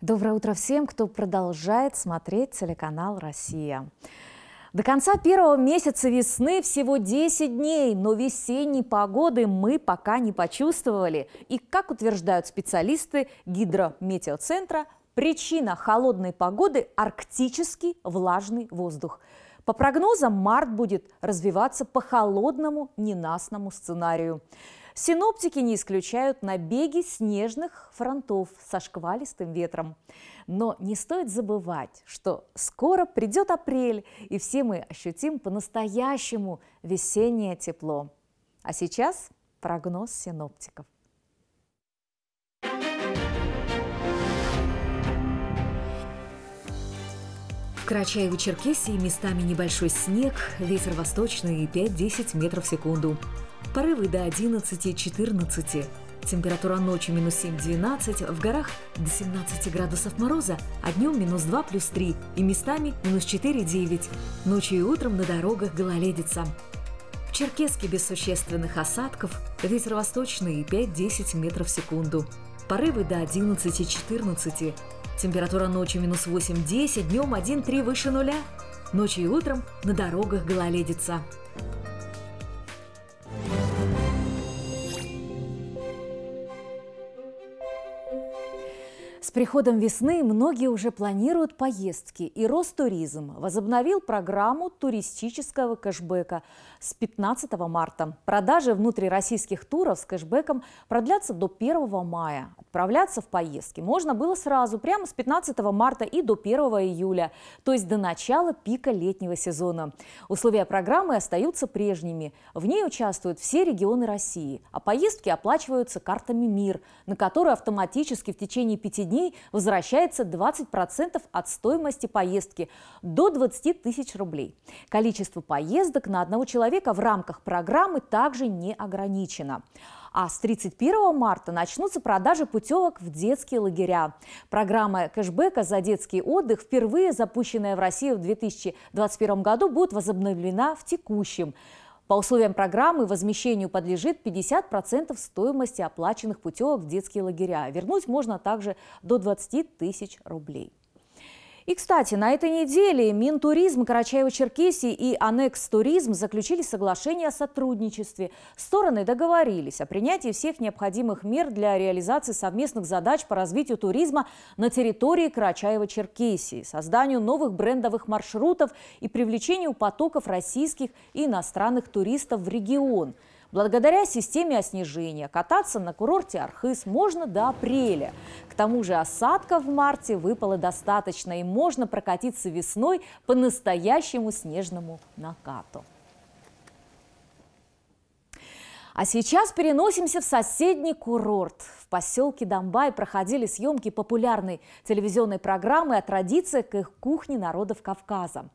Доброе утро всем, кто продолжает смотреть телеканал «Россия». До конца первого месяца весны всего 10 дней, но весенней погоды мы пока не почувствовали. И, как утверждают специалисты гидрометеоцентра, причина холодной погоды – арктический влажный воздух. По прогнозам, март будет развиваться по холодному ненастному сценарию. Синоптики не исключают набеги снежных фронтов со шквалистым ветром. Но не стоит забывать, что скоро придет апрель, и все мы ощутим по-настоящему весеннее тепло. А сейчас прогноз синоптиков. Карачаево-Черкесии местами небольшой снег, ветер восточный 5-10 метров в секунду. Порывы до 11-14. Температура ночью минус 7-12, в горах до 17 градусов мороза, а днем минус 2 плюс 3 и местами минус 4-9. Ночью и утром на дорогах гололедица. В Черкеске без существенных осадков, ветер восточный 5-10 метров в секунду. Порывы до 11-14. Температура ночью минус 8-10, днем 1-3 выше нуля. Ночью и утром на дорогах гололедица. приходом весны многие уже планируют поездки, и Ростуризм возобновил программу туристического кэшбэка с 15 марта. Продажи внутрироссийских туров с кэшбэком продлятся до 1 мая. Отправляться в поездки можно было сразу, прямо с 15 марта и до 1 июля, то есть до начала пика летнего сезона. Условия программы остаются прежними. В ней участвуют все регионы России, а поездки оплачиваются картами МИР, на которые автоматически в течение пяти дней рублей возвращается 20% от стоимости поездки до 20 тысяч рублей. Количество поездок на одного человека в рамках программы также не ограничено. А с 31 марта начнутся продажи путевок в детские лагеря. Программа кэшбэка за детский отдых, впервые запущенная в России в 2021 году, будет возобновлена в текущем. По условиям программы возмещению подлежит 50% стоимости оплаченных путевок в детские лагеря. Вернуть можно также до 20 тысяч рублей. И, кстати, на этой неделе Минтуризм Карачаево-Черкесии и Анекс Туризм заключили соглашение о сотрудничестве. Стороны договорились о принятии всех необходимых мер для реализации совместных задач по развитию туризма на территории Карачаево-Черкесии, созданию новых брендовых маршрутов и привлечению потоков российских и иностранных туристов в регион – Благодаря системе оснижения кататься на курорте Архыз можно до апреля. К тому же осадка в марте выпало достаточно, и можно прокатиться весной по настоящему снежному накату. А сейчас переносимся в соседний курорт. В поселке Домбай проходили съемки популярной телевизионной программы о традициях их кухне народов Кавказа.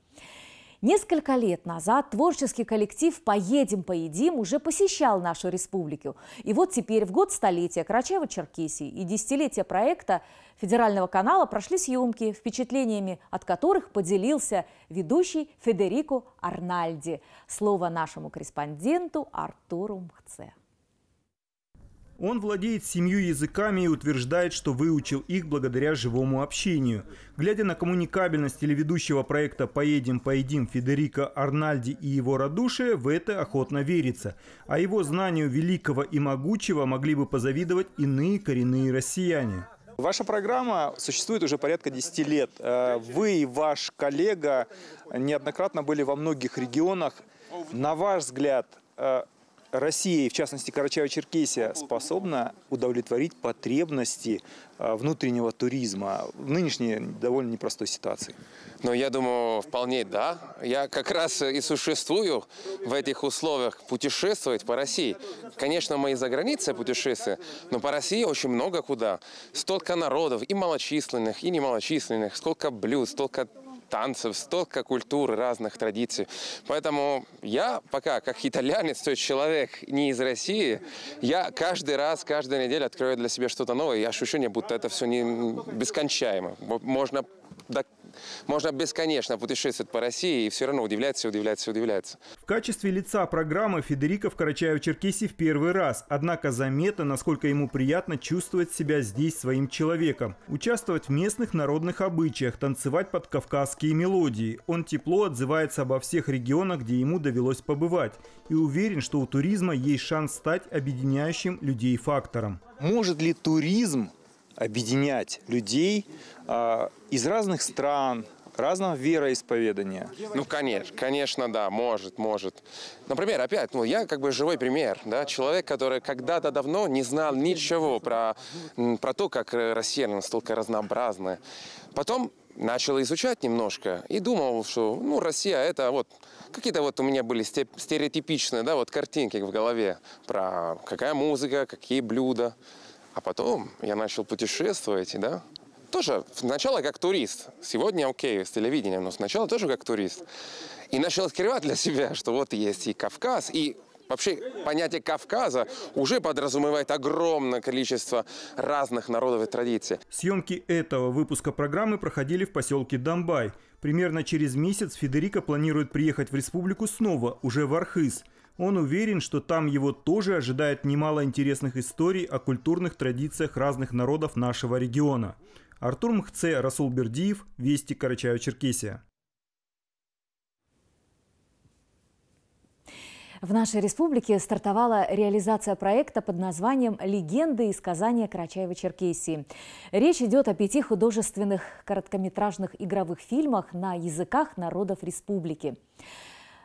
Несколько лет назад творческий коллектив «Поедем, поедим» уже посещал нашу республику. И вот теперь, в год столетия Карачаева-Черкесии и десятилетия проекта федерального канала прошли съемки, впечатлениями от которых поделился ведущий Федерико Арнальди. Слово нашему корреспонденту Артуру Мхце. Он владеет семью языками и утверждает, что выучил их благодаря живому общению. Глядя на коммуникабельность телеведущего проекта «Поедем, поедим» Федерика Арнальди и его радушие, в это охотно верится. А его знанию великого и могучего могли бы позавидовать иные коренные россияне. Ваша программа существует уже порядка 10 лет. Э, вы и ваш коллега неоднократно были во многих регионах. На ваш взгляд, э, Россия, и в частности Карачаево-Черкесия, способна удовлетворить потребности а, внутреннего туризма в нынешней довольно непростой ситуации? Ну, я думаю, вполне да. Я как раз и существую в этих условиях путешествовать по России. Конечно, мы и за границей путешествия, но по России очень много куда. Столько народов, и малочисленных, и немалочисленных, сколько блюд, столько танцев, столько культур, разных традиций. Поэтому я пока, как итальянец, то есть человек не из России, я каждый раз, каждую неделю открываю для себя что-то новое. И ощущение, будто это все не бескончаемо. Можно до можно бесконечно путешествовать по России и все равно удивляться, удивляться, удивляться. В качестве лица программы Федерико в Карачаево-Черкесии в первый раз. Однако заметно, насколько ему приятно чувствовать себя здесь своим человеком. Участвовать в местных народных обычаях, танцевать под кавказские мелодии. Он тепло отзывается обо всех регионах, где ему довелось побывать. И уверен, что у туризма есть шанс стать объединяющим людей фактором. Может ли туризм объединять людей а, из разных стран, разного вероисповедания. Ну, конечно, конечно, да, может, может. Например, опять, ну, я как бы живой пример, да, человек, который когда-то давно не знал ничего про, про то, как Россия настолько разнообразная. Потом начал изучать немножко и думал, что, ну, Россия это вот какие-то вот у меня были стереотипичные, да, вот картинки в голове про какая музыка, какие блюда. А потом я начал путешествовать, да, тоже сначала как турист. Сегодня окей, с телевидением, но сначала тоже как турист. И начал открывать для себя, что вот есть и Кавказ, и вообще понятие Кавказа уже подразумевает огромное количество разных народов и традиций. Съемки этого выпуска программы проходили в поселке Домбай. Примерно через месяц Федерика планирует приехать в республику снова, уже в Архыз. Он уверен, что там его тоже ожидает немало интересных историй о культурных традициях разных народов нашего региона. Артур Мхце, Расул Бердиев, Вести Карачаево-Черкесия. В нашей республике стартовала реализация проекта под названием «Легенды и сказания карачаево черкесии Речь идет о пяти художественных короткометражных игровых фильмах на языках народов республики.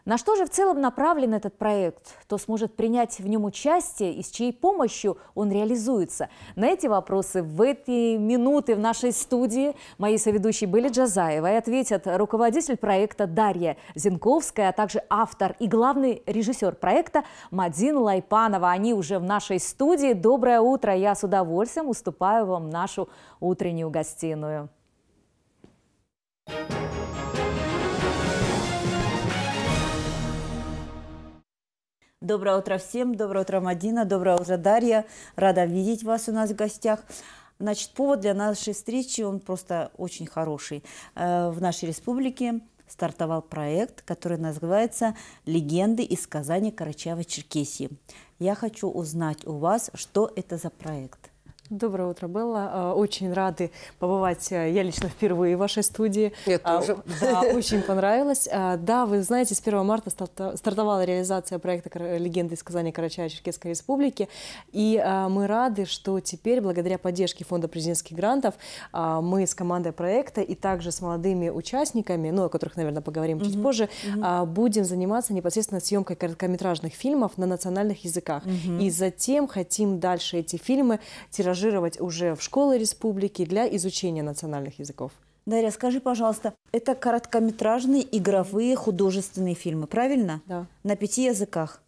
На что же в целом направлен этот проект? Кто сможет принять в нем участие и с чьей помощью он реализуется? На эти вопросы в эти минуты в нашей студии мои соведущие были Джазаева и ответят руководитель проекта Дарья Зинковская, а также автор и главный режиссер проекта Мадин Лайпанова. Они уже в нашей студии. Доброе утро! Я с удовольствием уступаю вам нашу утреннюю гостиную. Thank you. Доброе утро всем, доброе утро, Мадина, доброе утро, Дарья. Рада видеть вас у нас в гостях. Значит, повод для нашей встречи, он просто очень хороший. Э, в нашей республике стартовал проект, который называется «Легенды из Казани Карачаева-Черкесии». Я хочу узнать у вас, что это за проект – Доброе утро, Белла. А, очень рады побывать. Э, я лично впервые в вашей студии. Я а, тоже. Да, очень понравилось. А, да, вы знаете, с 1 марта стартовала реализация проекта «Легенды из Казани Карачая-Черкесской Республики». И мы рады, что теперь, благодаря поддержке Фонда президентских грантов, мы с командой проекта и также с молодыми участниками, ну, о которых, наверное, поговорим чуть угу, позже, угу. будем заниматься непосредственно съемкой короткометражных фильмов на национальных языках. Угу. И затем хотим дальше эти фильмы тиражировать ангажировать уже в школы республики для изучения национальных языков. Дарья, скажи, пожалуйста, это короткометражные игровые художественные фильмы, правильно? Да. На пяти языках.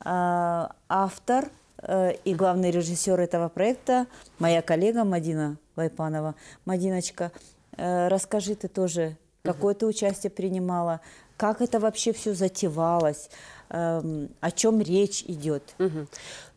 А, автор э, и главный режиссер этого проекта моя коллега Мадина Лайпанова. Мадиночка, э, расскажи ты тоже, какое ты участие принимала, как это вообще все затевалось, Эм, о чем речь идет. Угу.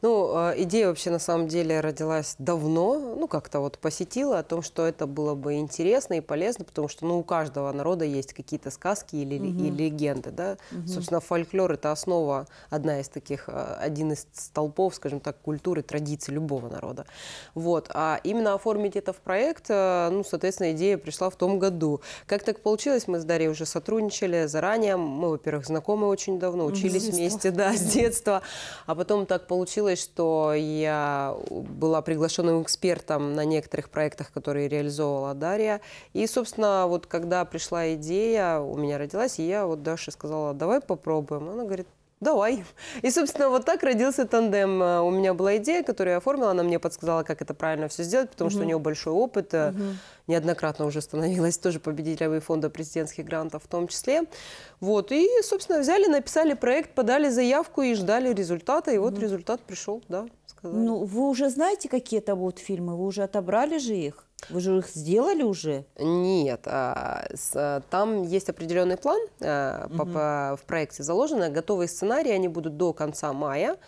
Ну, а, идея вообще на самом деле родилась давно, ну, как-то вот посетила о том, что это было бы интересно и полезно, потому что, ну, у каждого народа есть какие-то сказки или, угу. и легенды, да. Угу. Собственно, фольклор – это основа, одна из таких, а, один из столпов, скажем так, культуры, традиций любого народа. Вот, а именно оформить это в проект, э, ну, соответственно, идея пришла в том году. Как так получилось, мы с Дарьей уже сотрудничали заранее, мы, во-первых, знакомы очень давно, учились учились вместе, да, с детства. А потом так получилось, что я была приглашенным экспертом на некоторых проектах, которые реализовывала Дарья. И, собственно, вот когда пришла идея, у меня родилась, и я вот Даша сказала, давай попробуем. Она говорит, давай. И, собственно, вот так родился тандем. Э, у меня была идея, которую я оформила, она мне подсказала, как это правильно все сделать, потому угу. что у нее большой опыт, угу. неоднократно уже становилась тоже победителем фонда президентских грантов в том числе. Вот, и, собственно, взяли, написали проект, подали заявку и ждали результата, и вот результат пришел, да, сказали. Ну, вы уже знаете, какие это будут фильмы, вы уже отобрали же их? Вы же их сделали уже? Нет, а, с, а, там есть определенный план а, угу. по, по, в проекте заложено. Готовые сценарии, они будут до конца мая. Угу.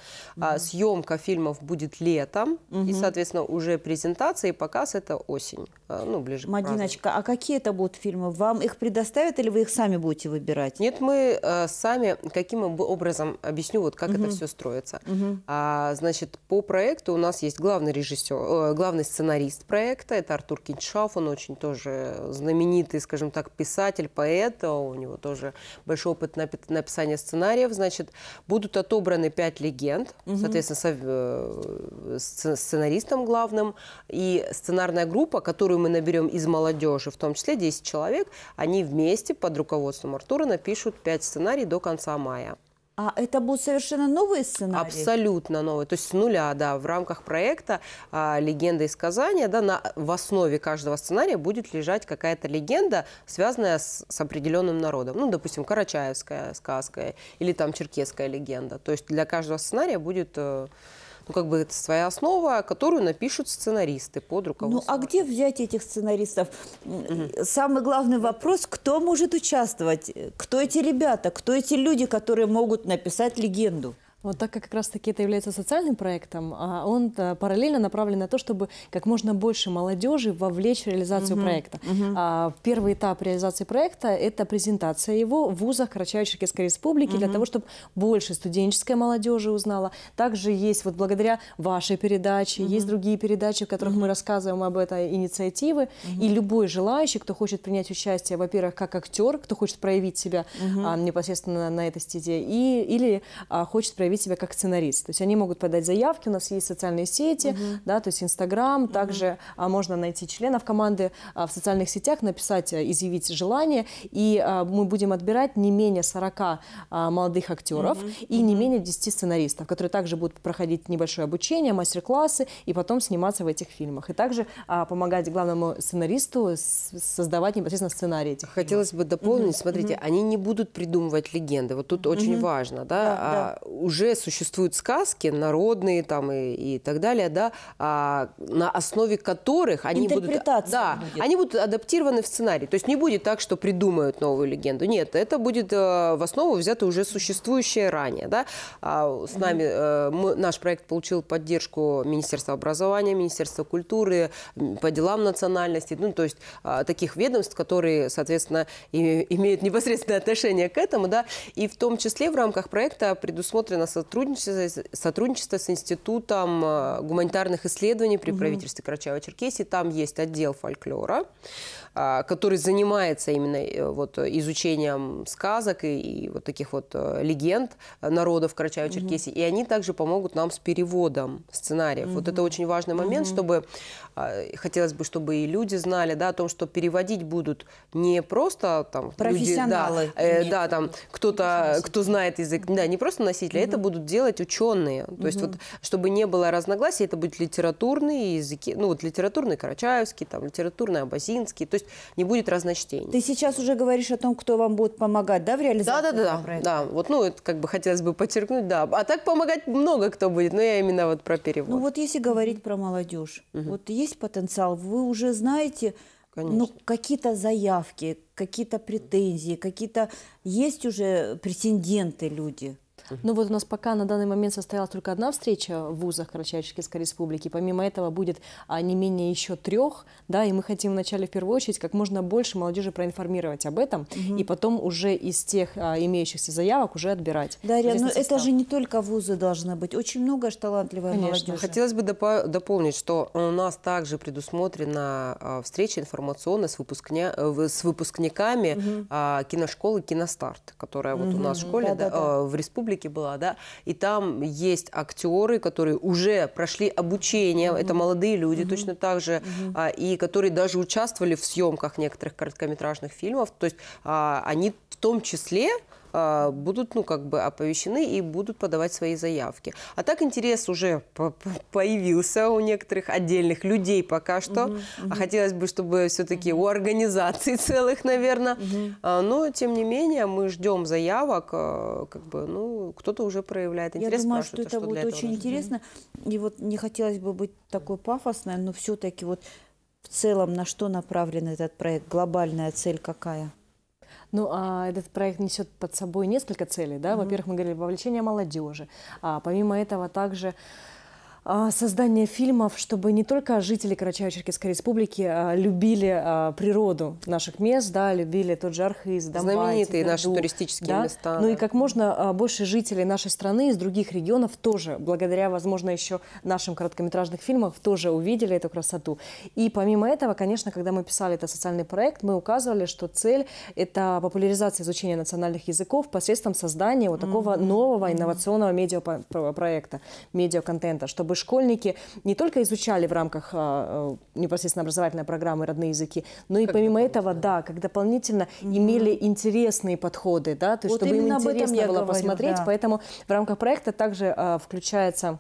А, съемка фильмов будет летом. Угу. И, соответственно, уже презентация и показ это осень. А, ну, ближе Мадиночка, к а какие это будут фильмы? Вам их предоставят или вы их сами будете выбирать? Нет, мы а, сами, каким образом, объясню, вот как угу. это все строится. Угу. А, значит, по проекту у нас есть главный режиссер, э, главный сценарист проекта, это Артур Кинчшаф, он очень тоже знаменитый, скажем так, писатель, поэт, у него тоже большой опыт написания сценариев. Значит, будут отобраны пять легенд, угу. соответственно, со, э, сценаристом главным, и сценарная группа, которую мы наберем из молодежи, в том числе 10 человек, они вместе под руководством Артура напишут пять сценарий до конца мая. А это будут совершенно новые сценарии? Абсолютно новые. То есть с нуля, да, в рамках проекта а, «Легенда из Казани», да, на, в основе каждого сценария будет лежать какая-то легенда, связанная с, с определенным народом. Ну, допустим, карачаевская сказка или там черкесская легенда. То есть для каждого сценария будет... Э, ну, как бы это своя основа, которую напишут сценаристы под руководством. Ну, а где взять этих сценаристов? Самый главный вопрос, кто может участвовать? Кто эти ребята? Кто эти люди, которые могут написать легенду? Вот так как как раз-таки это является социальным проектом, а он э, параллельно направлен на то, чтобы как можно больше молодежи вовлечь в реализацию угу. проекта. Угу. А, первый этап реализации проекта – это презентация его в вузах Карачаево-Черкесской Республики угу. для того, чтобы больше студенческой молодежи узнала. Также есть, вот благодаря вашей передаче, угу. есть другие передачи, в которых угу. мы рассказываем об этой инициативе. Угу. И любой желающий, кто хочет принять участие, во-первых, как актер, кто хочет проявить себя угу. а, непосредственно на этой стезе, и, или а, хочет проявить проявить себя как сценарист. То есть они могут подать заявки, у нас есть социальные сети, Uh -huh. да, то есть Инстаграм, Uh -huh. также а, можно найти членов команды а, в социальных сетях, написать, а, изъявить желание, и а, мы будем отбирать не менее 40 а, молодых актеров Uh -huh. и не менее 10 сценаристов, которые также будут проходить небольшое обучение, мастер-классы и потом сниматься в этих фильмах. И также а, помогать главному сценаристу создавать непосредственно сценарий этих Хотелось фильмов. бы дополнить, угу. смотрите, угу. они не будут придумывать легенды, вот тут угу. очень важно, да, да, а, да. уже уже существуют сказки народные там и, и так далее, да, а, на основе которых они будут, да, будет. они будут адаптированы в сценарий. То есть не будет так, что придумают новую легенду. Нет, это будет э, в основу взято уже существующее ранее, да. А, с нами э, мы, наш проект получил поддержку Министерства образования, Министерства культуры по делам национальности, ну то есть э, таких ведомств, которые, соответственно, и, имеют непосредственное отношение к этому, да, и в том числе в рамках проекта предусмотрено сотрудничество, сотрудничество с Институтом э, гуманитарных исследований при угу. правительстве Карачаева-Черкесии. Там есть отдел фольклора, э, который занимается именно э, вот, изучением сказок и, и вот таких вот легенд народов Карачаева-Черкесии. Угу. И они также помогут нам с переводом сценариев. Угу. Вот это очень важный момент, угу. чтобы хотелось бы, чтобы и люди знали да, о том, что переводить будут не просто там, профессионалы. Люди, да, э, да, там кто-то, кто знает язык, да, не просто носители, угу. это будут делать ученые. То угу. есть вот, чтобы не было разногласий, это будет литературные языки, ну вот литературный Карачаевский, там литературный Абазинский, то есть не будет разночтений. Ты сейчас уже говоришь о том, кто вам будет помогать, да, в реализации? Да, да, да, проекта? да. Вот, ну, это как бы хотелось бы подчеркнуть, да. А так помогать много кто будет, но я именно вот про перевод. Ну вот если говорить про молодежь, угу. вот есть потенциал, вы уже знаете, ну, Конечно. Ну, какие-то заявки, какие-то претензии, какие-то... Есть уже претенденты люди? Ну вот у нас пока на данный момент состоялась только одна встреча в вузах Карачаевской республики. Помимо этого будет а, не менее еще трех, да, и мы хотим вначале в первую очередь как можно больше молодежи проинформировать об этом, угу. и потом уже из тех а, имеющихся заявок уже отбирать. Дарья, ну но состав. это же не только вузы должны быть, очень много же талантливой Конечно. молодежи. Хотелось бы доп дополнить, что у нас также предусмотрена а, встреча информационная с, выпускня... Э, с выпускниками угу. киношколы «Киностарт», которая угу. вот у нас в школе да, да, э, да. в республике республики была, да, и там есть актеры, которые уже прошли обучение, mm -hmm. это молодые люди mm -hmm. точно так же, mm -hmm. и которые даже участвовали в съемках некоторых короткометражных фильмов, то есть а, они в том числе а, будут, ну, как бы оповещены и будут подавать свои заявки. А так интерес уже появился у некоторых отдельных людей пока что. Угу, угу. Хотелось бы, чтобы все-таки угу. у организаций целых, наверное. Угу. А, но, тем не менее, мы ждем заявок, как бы, ну, кто-то уже проявляет интерес. Я думаю, что это что будет очень интересно. И вот не хотелось бы быть такой пафосной, но все-таки вот в целом на что направлен этот проект? Глобальная цель какая? Ну, а этот проект несет под собой несколько целей, да? Во-первых, мы говорили, вовлечение молодежи. А помимо этого также а, создание фильмов, чтобы не только жители Карачаево-Черкесской республики а, любили а, природу наших мест, да, любили тот же Архиз, Донбай, Знаменитые Тверду, наши туристические да? места. Ну и как можно больше жителей нашей страны из других регионов тоже, благодаря, возможно, еще нашим короткометражных фильмам, тоже увидели эту красоту. И помимо этого, конечно, когда мы писали этот социальный проект, мы указывали, что цель – это популяризация изучения национальных языков посредством создания вот такого mm -hmm. нового инновационного медиапроекта, медиаконтента, чтобы чтобы школьники не только изучали в рамках а, э, непосредственно образовательной программы родные языки, но и как помимо этого, да, как дополнительно mm -hmm. имели интересные подходы, да, то есть вот чтобы им интересно было говорю, посмотреть. Да. Поэтому в рамках проекта также а, включается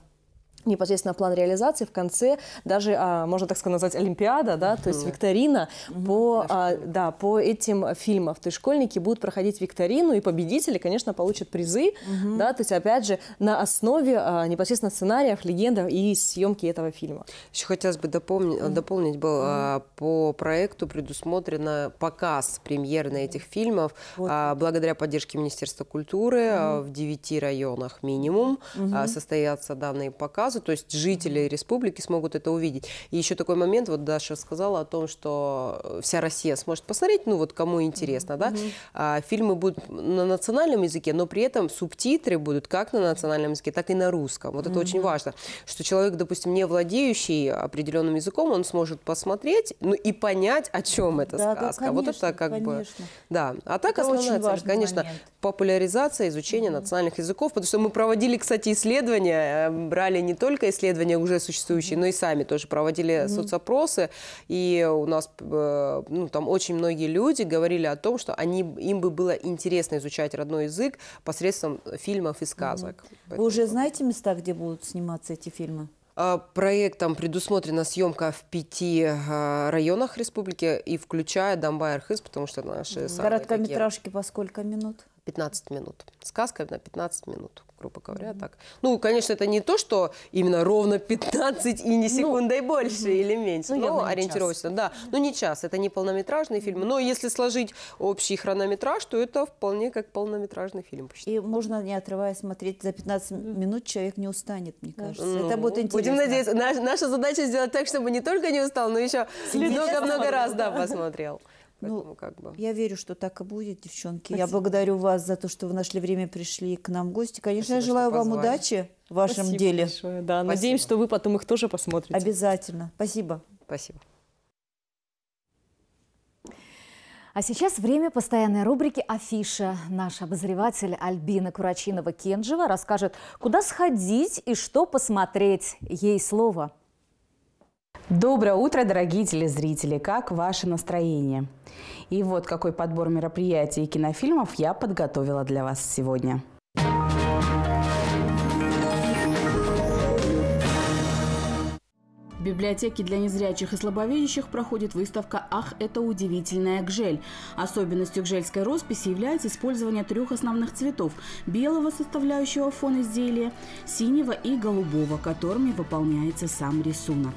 непосредственно план реализации в конце даже а, можно так сказать назвать олимпиада да то есть викторина угу, по а, да по этим фильмам то есть школьники будут проходить викторину и победители конечно получат призы угу. да то есть опять же на основе а, непосредственно сценариев легендов и съемки этого фильма еще хотелось бы дополнить угу. дополнить был угу. а, по проекту предусмотрено показ премьерно этих фильмов вот. а, благодаря поддержке министерства культуры угу. а, в девяти районах минимум угу. а, состоятся данные показы базу, то есть жители республики смогут это увидеть. И еще такой момент, вот Даша сказала о том, что э, вся Россия сможет посмотреть, ну вот кому интересно, да, а, фильмы будут на национальном языке, но при этом субтитры будут как на национальном языке, так и на русском. Вот это очень важно, что человек, допустим, не владеющий определенным языком, он сможет посмотреть, ну и понять, о чем эта сказка. вот это как бы... Да, а так основная цель, конечно, популяризация изучения национальных языков, потому что мы проводили, кстати, исследования, э, брали не только исследования уже существующие, но и сами тоже проводили mm-hmm. соцопросы, и у нас э, ну, там очень многие люди говорили о том, что они, им бы было интересно изучать родной язык посредством фильмов и сказок. Mm-hmm. Поэтому... Вы уже знаете места, где будут сниматься эти фильмы? А, Проектом предусмотрена съемка в пяти а, районах республики и включая Донбай-Архыз, потому что наши... Короткометражки такие... по сколько минут? 15 минут. Сказка на 15 минут, грубо говоря, mm-hmm. так. Ну, конечно, это не то, что именно ровно 15 и не секундой ну, больше mm-hmm. или меньше, ну, но ориентировочно, час. да. Mm-hmm. Ну, не час, это не полнометражный фильм, но если сложить общий хронометраж, то это вполне как полнометражный фильм. Почти. И можно, не отрываясь, смотреть за 15 минут, человек не устанет, мне кажется. Mm-hmm. Это будет интересно. Будем надеяться. Наш, наша задача сделать так, чтобы не только не устал, но еще много-много раз, да, посмотрел. Ну, Поэтому ну, как бы. Я верю, что так и будет, девчонки. Спасибо. Я благодарю вас за то, что вы нашли время, пришли к нам в гости. Конечно, Спасибо, я желаю вам удачи в вашем Спасибо деле. Большое, да. Спасибо. Надеемся, что вы потом их тоже посмотрите. Обязательно. Спасибо. Спасибо. А сейчас время постоянной рубрики «Афиша». Наш обозреватель Альбина Курачинова-Кенджева расскажет, куда сходить и что посмотреть. Ей слово – Доброе утро, дорогие телезрители! Как ваше настроение? И вот какой подбор мероприятий и кинофильмов я подготовила для вас сегодня. В библиотеке для незрячих и слабовидящих проходит выставка «Ах, это удивительная гжель». Особенностью гжельской росписи является использование трех основных цветов – белого, составляющего фон изделия, синего и голубого, которыми выполняется сам рисунок.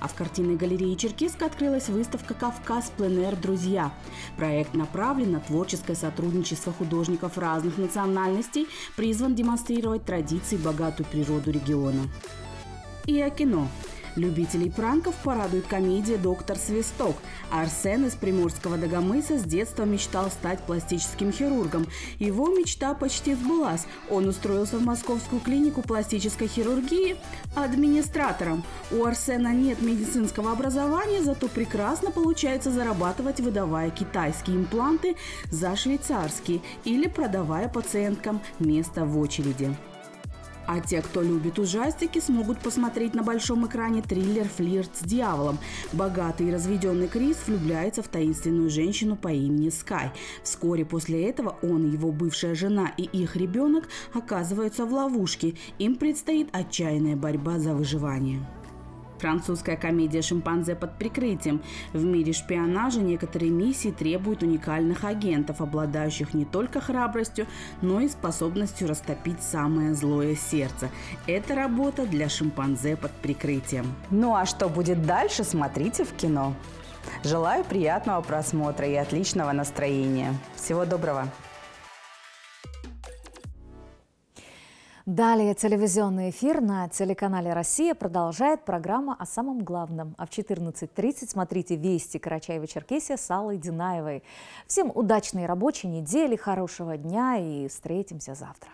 А в картинной галерее Черкеска открылась выставка «Кавказ пленэр Друзья». Проект направлен на творческое сотрудничество художников разных национальностей, призван демонстрировать традиции и богатую природу региона. И о кино. Любителей пранков порадует комедия «Доктор Свисток». Арсен из Приморского Дагомыса с детства мечтал стать пластическим хирургом. Его мечта почти сбылась. Он устроился в Московскую клинику пластической хирургии администратором. У Арсена нет медицинского образования, зато прекрасно получается зарабатывать, выдавая китайские импланты за швейцарские или продавая пациенткам место в очереди. А те, кто любит ужастики, смогут посмотреть на большом экране триллер «Флирт с дьяволом». Богатый и разведенный Крис влюбляется в таинственную женщину по имени Скай. Вскоре после этого он, его бывшая жена и их ребенок оказываются в ловушке. Им предстоит отчаянная борьба за выживание. Французская комедия «Шимпанзе под прикрытием». В мире шпионажа некоторые миссии требуют уникальных агентов, обладающих не только храбростью, но и способностью растопить самое злое сердце. Это работа для шимпанзе под прикрытием. Ну а что будет дальше, смотрите в кино. Желаю приятного просмотра и отличного настроения. Всего доброго! Далее телевизионный эфир на телеканале «Россия» продолжает программа о самом главном. А в 14.30 смотрите «Вести Карачаева-Черкесия» с Аллой Динаевой. Всем удачной рабочей недели, хорошего дня и встретимся завтра.